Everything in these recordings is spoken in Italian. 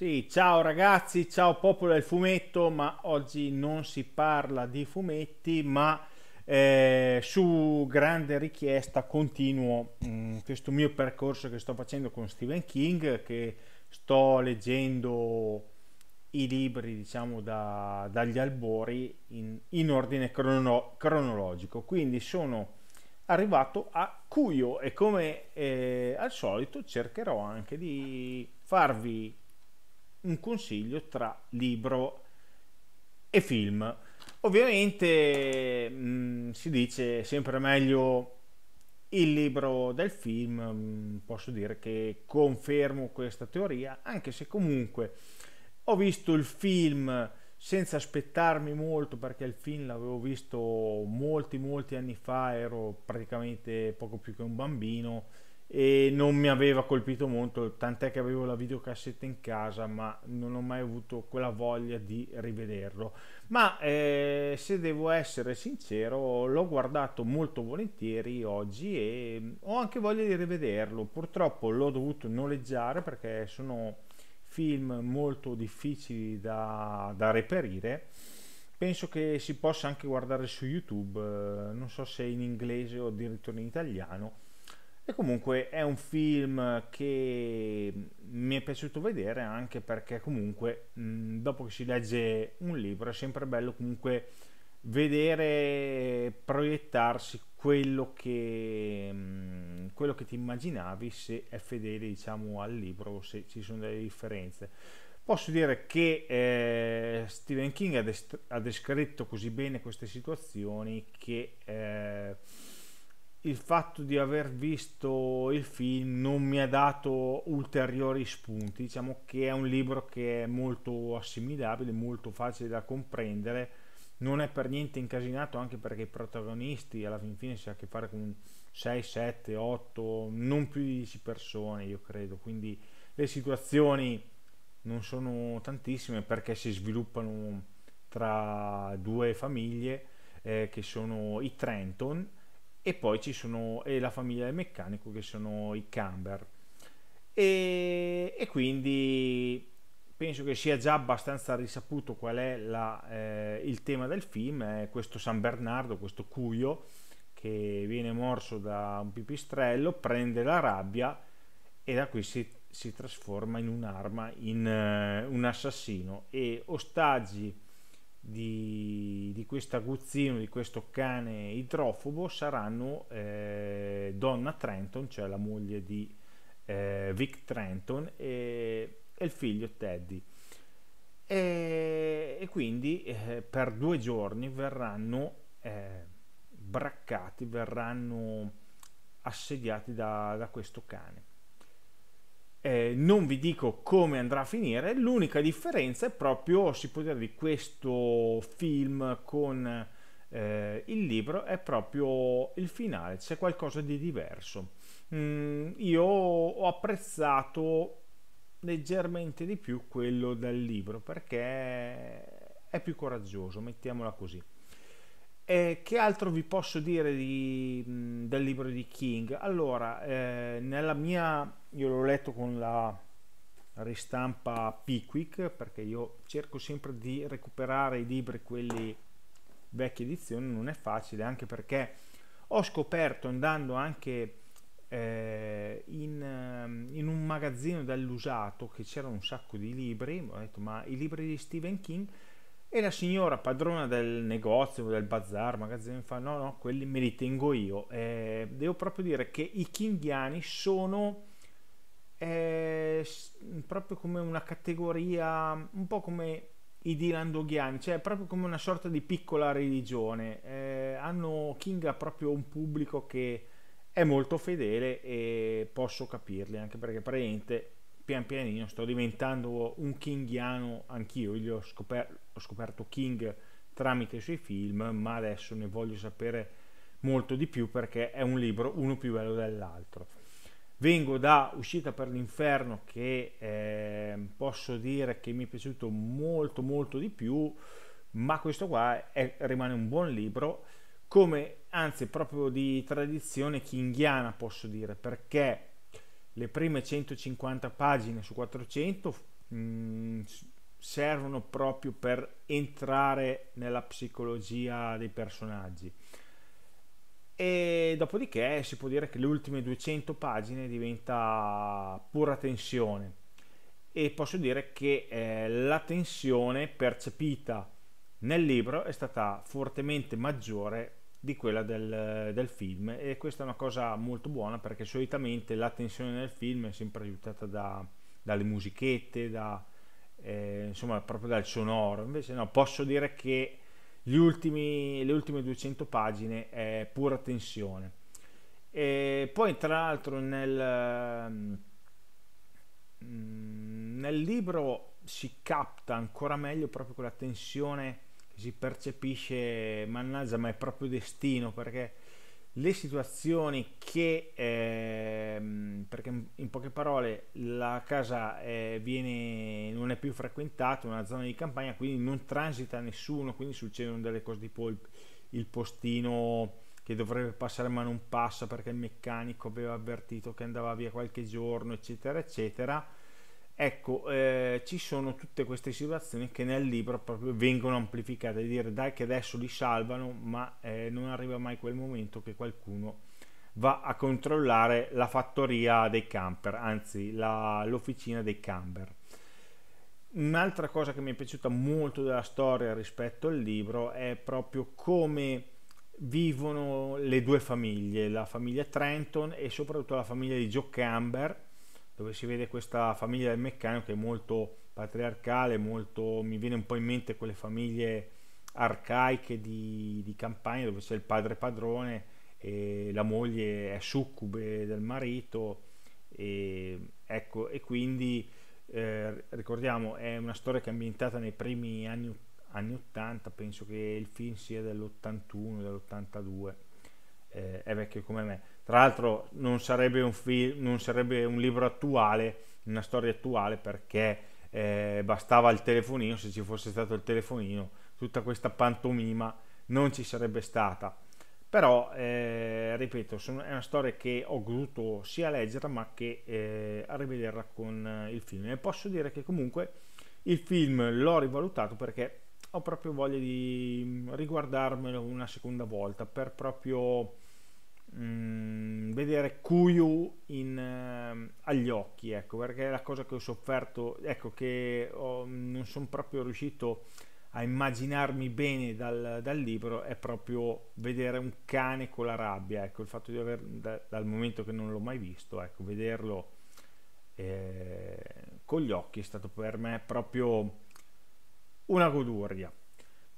Sì, ciao ragazzi, ciao popolo del fumetto, ma oggi non si parla di fumetti, ma eh, su grande richiesta continuo mh, mm, questo mio percorso che sto facendo con Stephen King, che sto leggendo i libri, diciamo, da, dagli albori in, in ordine crono, cronologico. Quindi sono arrivato a Cuyo e come eh, al solito cercherò anche di farvi un consiglio tra libro e film. Ovviamente mh, mm, si dice sempre meglio il libro del film, mh, mm, posso dire che confermo questa teoria, anche se comunque ho visto il film senza aspettarmi molto perché il film l'avevo visto molti molti anni fa, ero praticamente poco più che un bambino e non mi aveva colpito molto, tant'è che avevo la videocassetta in casa, ma non ho mai avuto quella voglia di rivederlo. Ma eh, se devo essere sincero, l'ho guardato molto volentieri oggi e mm, ho anche voglia di rivederlo. Purtroppo l'ho dovuto noleggiare perché sono film molto difficili da, da reperire. Penso che si possa anche guardare su YouTube, eh, non so se in inglese o addirittura in italiano e comunque è un film che mi è piaciuto vedere anche perché comunque mm, dopo che si legge un libro è sempre bello comunque vedere proiettarsi quello che, mm, quello che ti immaginavi se è fedele diciamo al libro o se ci sono delle differenze. Posso dire che eh, Stephen King ha, dest- ha, descritto così bene queste situazioni che... Eh, il fatto di aver visto il film non mi ha dato ulteriori spunti, diciamo che è un libro che è molto assimilabile, molto facile da comprendere, non è per niente incasinato anche perché i protagonisti alla fin fine si ha a che fare con 6, 7, 8, non più di 10 persone io credo, quindi le situazioni non sono tantissime perché si sviluppano tra due famiglie eh, che sono i Trenton e poi ci sono e la famiglia del meccanico che sono i camber e, e quindi penso che sia già abbastanza risaputo qual è la, eh, il tema del film è questo San Bernardo questo cuio che viene morso da un pipistrello prende la rabbia e da qui si, si trasforma in un'arma in eh, un assassino e ostaggi di, di questo aguzzino, di questo cane idrofobo saranno eh, Donna Trenton, cioè la moglie di eh, Vic Trenton e, e, il figlio Teddy. E, e quindi eh, per due giorni verranno eh, braccati, verranno assediati da, da questo cane eh, non vi dico come andrà a finire, l'unica differenza è proprio, si può dire, di questo film con eh, il libro, è proprio il finale, c'è qualcosa di diverso. Mm, io ho apprezzato leggermente di più quello del libro perché è più coraggioso, mettiamola così. E che altro vi posso dire di, mm, del libro di King? Allora, eh, nella mia io l'ho letto con la ristampa Pickwick perché io cerco sempre di recuperare i libri quelli vecchie edizioni non è facile anche perché ho scoperto andando anche eh, in, ehm, in, un magazzino dell'usato che c'era un sacco di libri ho detto ma i libri di Stephen King e la signora padrona del negozio del bazar magazzino fa no no quelli me li tengo io eh, devo proprio dire che i kinghiani sono è proprio come una categoria, un po' come i Dylan Doghiani, cioè proprio come una sorta di piccola religione. Eh, hanno King ha proprio un pubblico che è molto fedele e posso capirli, anche perché praticamente pian pianino sto diventando un kinghiano anch'io. Io ho, scoper- ho scoperto King tramite i suoi film, ma adesso ne voglio sapere molto di più perché è un libro uno più bello dell'altro. Vengo da Uscita per l'Inferno che eh, posso dire che mi è piaciuto molto molto di più, ma questo qua è, rimane un buon libro, come anzi proprio di tradizione kinghiana posso dire, perché le prime 150 pagine su 400 mh, mm, servono proprio per entrare nella psicologia dei personaggi e dopodiché si può dire che le ultime 200 pagine diventa pura tensione e posso dire che eh, la tensione percepita nel libro è stata fortemente maggiore di quella del, del, film e questa è una cosa molto buona perché solitamente la tensione nel film è sempre aiutata da, dalle musichette, da, eh, insomma proprio dal sonoro, invece no, posso dire che ultimi, le ultime 200 pagine è pura tensione. E poi tra l'altro nel, mm, nel libro si capta ancora meglio proprio quella tensione che si percepisce, mannaggia, ma è proprio destino perché le situazioni che, ehm, perché in poche parole la casa eh, viene, non è più frequentata, è una zona di campagna, quindi non transita nessuno, quindi succedono delle cose tipo il, il postino che dovrebbe passare ma non passa perché il meccanico aveva avvertito che andava via qualche giorno, eccetera, eccetera Ecco, eh, ci sono tutte queste situazioni che nel libro proprio vengono amplificate, dire dai che adesso li salvano, ma eh, non arriva mai quel momento che qualcuno va a controllare la fattoria dei camper, anzi la, l'officina dei camper. Un'altra cosa che mi è piaciuta molto della storia rispetto al libro è proprio come vivono le due famiglie, la famiglia Trenton e soprattutto la famiglia di Joe Camber dove si vede questa famiglia del meccanico che è molto patriarcale, molto, mi viene un po' in mente quelle famiglie arcaiche di, di campagna dove c'è il padre padrone e la moglie è succube del marito e, ecco, e quindi eh, ricordiamo è una storia che è ambientata nei primi anni, anni 80 penso che il film sia dell'81 dell'82 eh, è vecchio come me tra l'altro non sarebbe un, film, non sarebbe un libro attuale, una storia attuale, perché eh, bastava il telefonino, se ci fosse stato il telefonino, tutta questa pantomima non ci sarebbe stata. Però, eh, ripeto, sono, è una storia che ho goduto sia leggerla ma che eh, a rivederla con eh, il film. E posso dire che comunque il film l'ho rivalutato perché ho proprio voglia di mm, riguardarmelo una seconda volta per proprio mh, mm, vedere Kuyu in, uh, agli occhi, ecco, perché è la cosa che ho sofferto, ecco, che ho, non sono proprio riuscito a immaginarmi bene dal, dal, libro, è proprio vedere un cane con la rabbia, ecco, il fatto di aver, da, dal momento che non l'ho mai visto, ecco, vederlo eh, con gli occhi è stato per me proprio una goduria.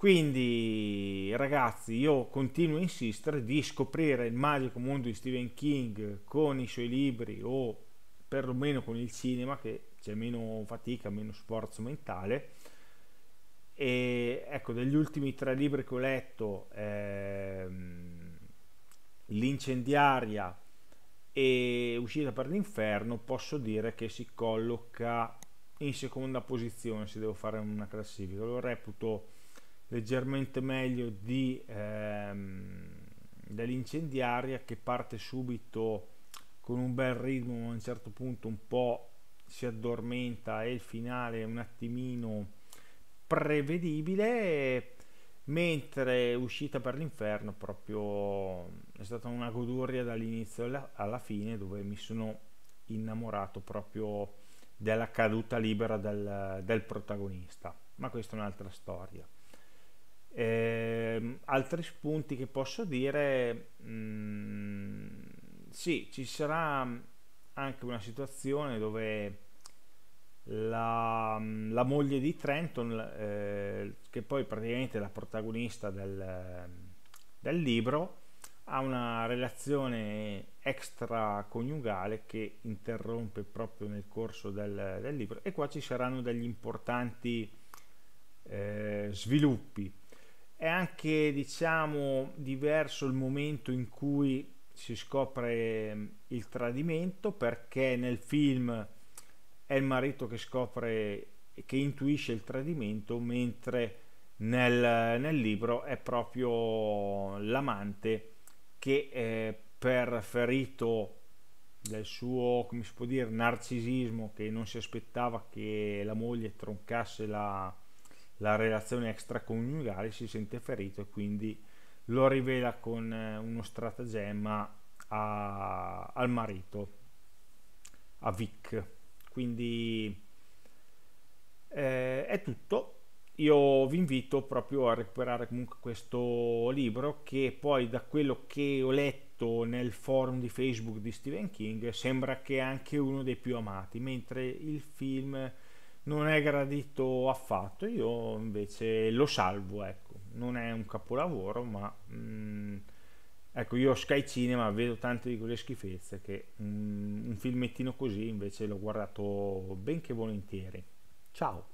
Quindi ragazzi io continuo a insistere di scoprire il magico mondo di Stephen King con i suoi libri o perlomeno con il cinema che c'è meno fatica, meno sforzo mentale. E ecco, degli ultimi tre libri che ho letto, ehm, L'incendiaria e Uscita per l'inferno, posso dire che si colloca in seconda posizione se devo fare una classifica. Lo reputo leggermente meglio di, ehm, dell'incendiaria che parte subito con un bel ritmo ma a un certo punto un po' si addormenta e il finale è un attimino prevedibile mentre uscita per l'inferno proprio è stata una goduria dall'inizio alla fine dove mi sono innamorato proprio della caduta libera del, del protagonista ma questa è un'altra storia eh, altri spunti che posso dire, mh, mm, sì, ci sarà anche una situazione dove la, mm, la moglie di Trenton, eh, che poi praticamente è la protagonista del, del libro, ha una relazione extraconiugale che interrompe proprio nel corso del, del libro e qua ci saranno degli importanti eh, sviluppi è anche diciamo diverso il momento in cui si scopre mm, il tradimento perché nel film è il marito che scopre che intuisce il tradimento mentre nel, nel libro è proprio l'amante che eh, per ferito del suo come si può dire narcisismo che non si aspettava che la moglie troncasse la, la relazione extraconiugale si sente ferito e quindi lo rivela con eh, uno stratagemma a, al marito, a Vic. Quindi eh, è tutto. Io vi invito proprio a recuperare comunque questo libro che poi da quello che ho letto nel forum di Facebook di Stephen King sembra che è anche uno dei più amati, mentre il film non è gradito affatto, io invece lo salvo, ecco. Non è un capolavoro, ma mh, mm, ecco, io Sky Cinema vedo tante di quelle schifezze che mh, mm, un filmettino così invece l'ho guardato ben che volentieri. Ciao.